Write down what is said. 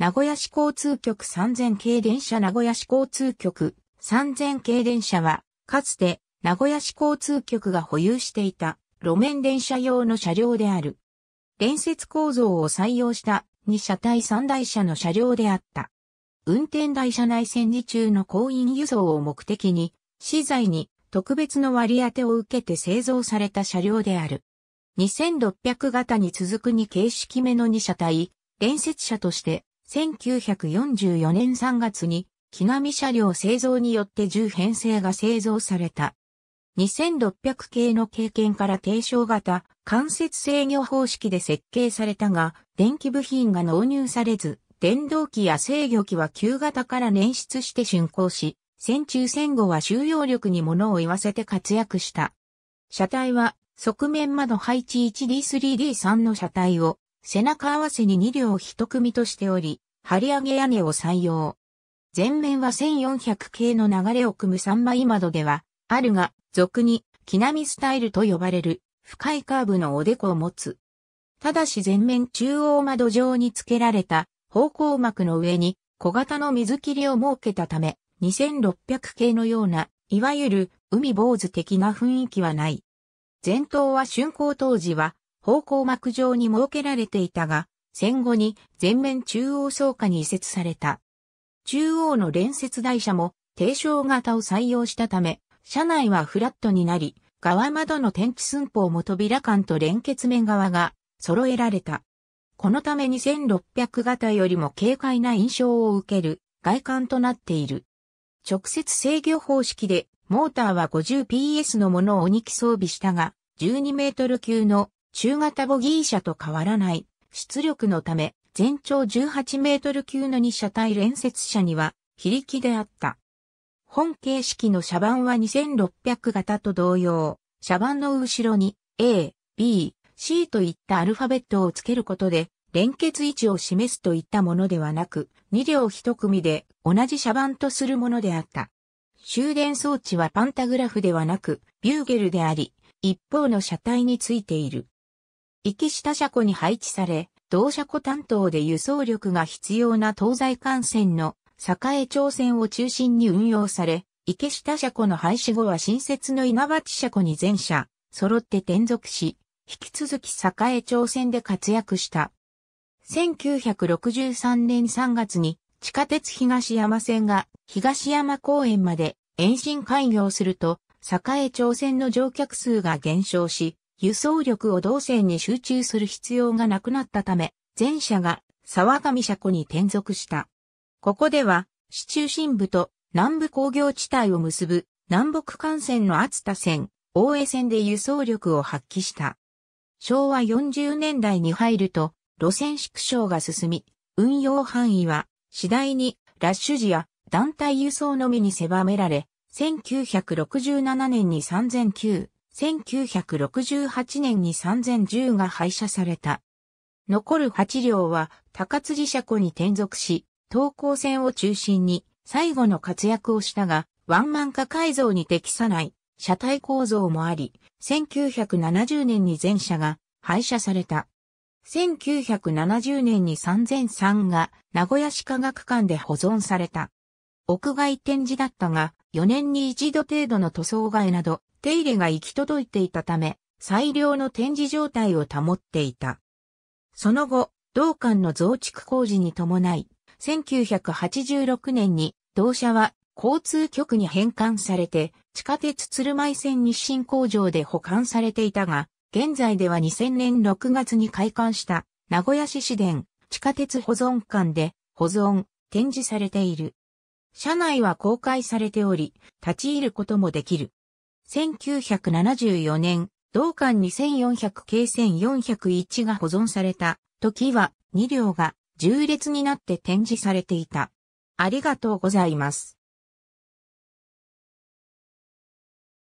名古屋市交通局3000系電車名古屋市交通局3000系電車は、かつて名古屋市交通局が保有していた路面電車用の車両である。連接構造を採用した2車体3台車の車両であった。運転台車内戦時中の行員輸送を目的に、資材に特別の割り当てを受けて製造された車両である。2600型に続く2形式目の2車体、連接車として1944年3月に、木並車両製造によって10編成が製造された。2600系の経験から低床型、間接制御方式で設計されたが、電気部品が納入されず、電動機や制御機は旧型から捻出して竣工し、戦中戦後は収容力に物を言わせて活躍した。車体は、側面窓配置 1D3D3 の車体を背中合わせに2両1組としており、張り上げ屋根を採用。前面は1400系の流れを組む三枚窓では、あるが、俗に、木並スタイルと呼ばれる、深いカーブのおでこを持つ。ただし前面中央窓上に付けられた、方向膜の上に、小型の水切りを設けたため、2600系のような、いわゆる、海坊主的な雰囲気はない。前頭は竣工当時は、方向幕上に設けられていたが、戦後に全面中央倉下に移設された。中央の連接台車も低床型を採用したため、車内はフラットになり、側窓の天地寸法も扉間と連結面側が揃えられた。このため2600型よりも軽快な印象を受ける外観となっている。直接制御方式で、モーターは 50PS のものを2機装備したが、12メートル級の中型ボギー車と変わらない出力のため、全長18メートル級の2車体連接車には、非力であった。本形式の車番は2600型と同様、車番の後ろに A、B、C といったアルファベットをつけることで、連結位置を示すといったものではなく、2両1組で同じ車番とするものであった。終電装置はパンタグラフではなく、ビューゲルであり、一方の車体についている。池下車庫に配置され、同車庫担当で輸送力が必要な東西幹線の栄町線を中心に運用され、池下車庫の廃止後は新設の稲葉地車庫に全車、揃って転属し、引き続き栄町線で活躍した。1963年3月に地下鉄東山線が東山公園まで延伸開業すると、栄町線の乗客数が減少し、輸送力を同線に集中する必要がなくなったため、全車が沢上車庫に転属した。ここでは、市中心部と南部工業地帯を結ぶ南北幹線の厚田線、大江線で輸送力を発揮した。昭和40年代に入ると、路線縮小が進み、運用範囲は次第にラッシュ時や団体輸送のみに狭められ、1967年に3009、1968年に3010が廃車された。残る8両は高辻車庫に転属し、東高線を中心に最後の活躍をしたが、ワンマン化改造に適さない車体構造もあり、1970年に全車が廃車された。1970年に3003が名古屋市科学館で保存された。屋外展示だったが、4年に一度程度の塗装替えなど、手入れが行き届いていたため、最良の展示状態を保っていた。その後、道館の増築工事に伴い、1986年に同社は交通局に返還されて、地下鉄鶴舞線日清工場で保管されていたが、現在では2000年6月に開館した名古屋市市電地下鉄保存館で保存、展示されている。車内は公開されており、立ち入ることもできる。1974年、同館2400 k 1401が保存された時は2両が重列になって展示されていた。ありがとうございます。